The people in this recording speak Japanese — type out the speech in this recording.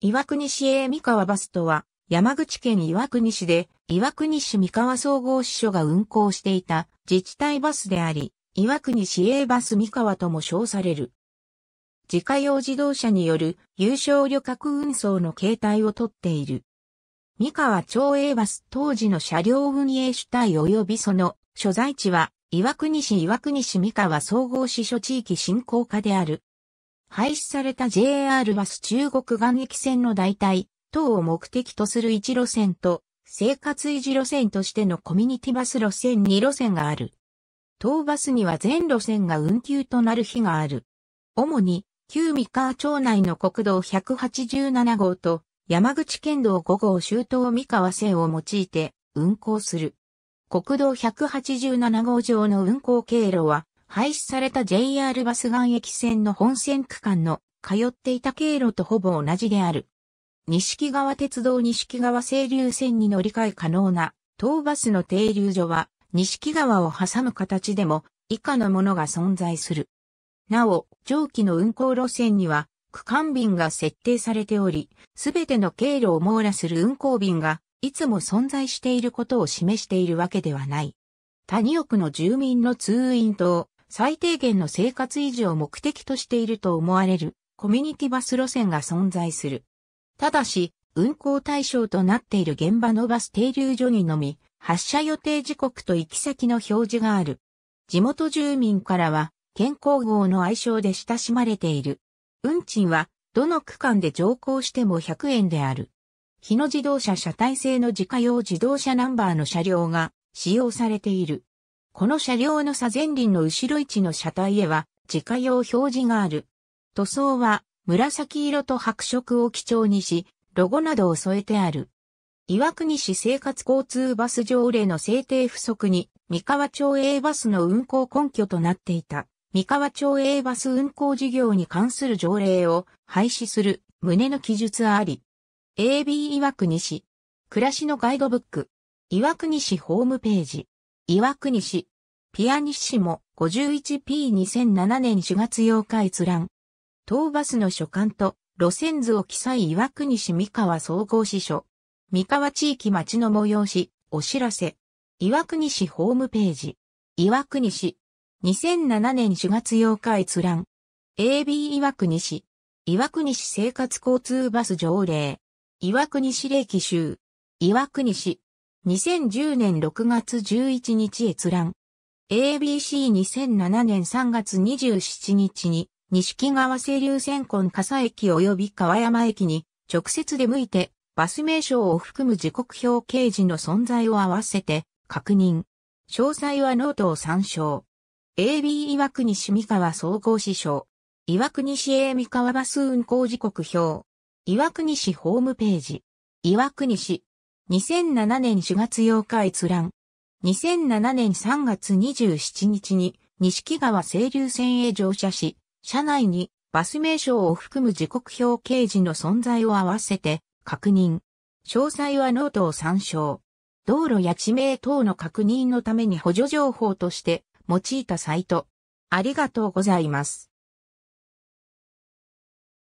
岩国市営三河バスとは、山口県岩国市で、岩国市三河総合支所が運行していた自治体バスであり、岩国市営バス三河とも称される。自家用自動車による有償旅客運送の形態をとっている。三河町営バス当時の車両運営主体及びその所在地は、岩国市岩国市三河総合支所地域振興課である。廃止された JR バス中国岸駅線の代替等を目的とする1路線と、生活維持路線としてのコミュニティバス路線2路線がある。当バスには全路線が運休となる日がある。主に、旧三河町内の国道187号と、山口県道5号周東三河線を用いて運行する。国道187号上の運行経路は、廃止された JR バス岩駅線の本線区間の通っていた経路とほぼ同じである。西木川鉄道西木川清流線に乗り換え可能な当バスの停留所は西木川を挟む形でも以下のものが存在する。なお、上記の運行路線には区間便が設定されており、すべての経路を網羅する運行便がいつも存在していることを示しているわけではない。谷奥の住民の通院等、最低限の生活維持を目的としていると思われるコミュニティバス路線が存在する。ただし、運行対象となっている現場のバス停留所にのみ、発車予定時刻と行き先の表示がある。地元住民からは、健康号の愛称で親しまれている。運賃は、どの区間で乗降しても100円である。日野自動車車体製の自家用自動車ナンバーの車両が使用されている。この車両の左前輪の後ろ位置の車体へは自家用表示がある。塗装は紫色と白色を基調にし、ロゴなどを添えてある。岩国市生活交通バス条例の制定不足に、三河町 A バスの運行根拠となっていた、三河町 A バス運行事業に関する条例を廃止する旨の記述あり。AB 岩国市、暮らしのガイドブック、岩国市ホームページ。岩国市、ピアニッシモ 51P2007 年4月8日閲覧。当バスの所管と路線図を記載岩国市三河総合支所。三河地域町の催し、お知らせ。岩国市ホームページ。岩国市。2007年4月8日閲覧。AB 岩国市。岩国市生活交通バス条例。岩国市歴記集。岩国市。2010年6月11日閲覧。ABC2007 年3月27日に、西木川清流線根笠駅及び川山駅に、直接出向いて、バス名称を含む時刻表掲示の存在を合わせて、確認。詳細はノートを参照。AB 岩国市三河総合支所。岩国市 A 三河バス運行時刻表。岩国市ホームページ。岩国市。2007年4月8日閲覧。2007年3月27日に、西木川清流線へ乗車し、車内にバス名称を含む時刻表掲示の存在を合わせて確認。詳細はノートを参照。道路や地名等の確認のために補助情報として用いたサイト。ありがとうございます。